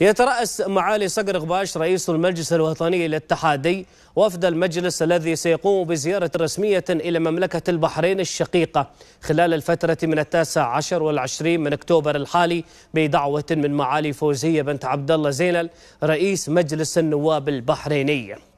يترأس معالي صقر غباش رئيس المجلس الوطني الاتحادي وفد المجلس الذي سيقوم بزيارة رسمية إلى مملكة البحرين الشقيقة خلال الفترة من التاسع عشر والعشرين من أكتوبر الحالي بدعوة من معالي فوزية بنت عبد الله زينل رئيس مجلس النواب البحريني